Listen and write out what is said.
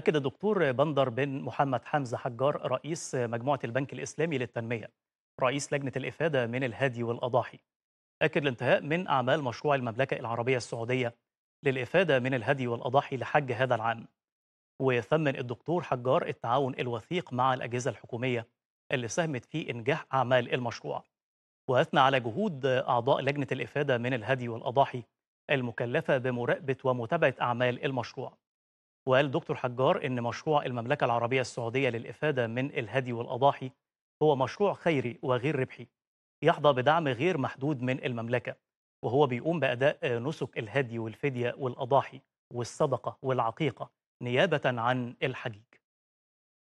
أكد الدكتور بندر بن محمد حمزة حجار رئيس مجموعة البنك الإسلامي للتنمية رئيس لجنة الإفادة من الهادي والأضاحي أكد الانتهاء من أعمال مشروع المملكة العربية السعودية للإفادة من الهدي والأضاحي لحج هذا العام وثمن الدكتور حجار التعاون الوثيق مع الأجهزة الحكومية اللي ساهمت في إنجاح أعمال المشروع وأثنى على جهود أعضاء لجنة الإفادة من الهدي والأضاحي المكلفة بمراقبة ومتابعة أعمال المشروع وقال دكتور حجار ان مشروع المملكه العربيه السعوديه للافاده من الهدي والاضاحي هو مشروع خيري وغير ربحي يحظى بدعم غير محدود من المملكه وهو بيقوم باداء نسك الهدي والفديه والاضاحي والصدقه والعقيقه نيابه عن الحجيج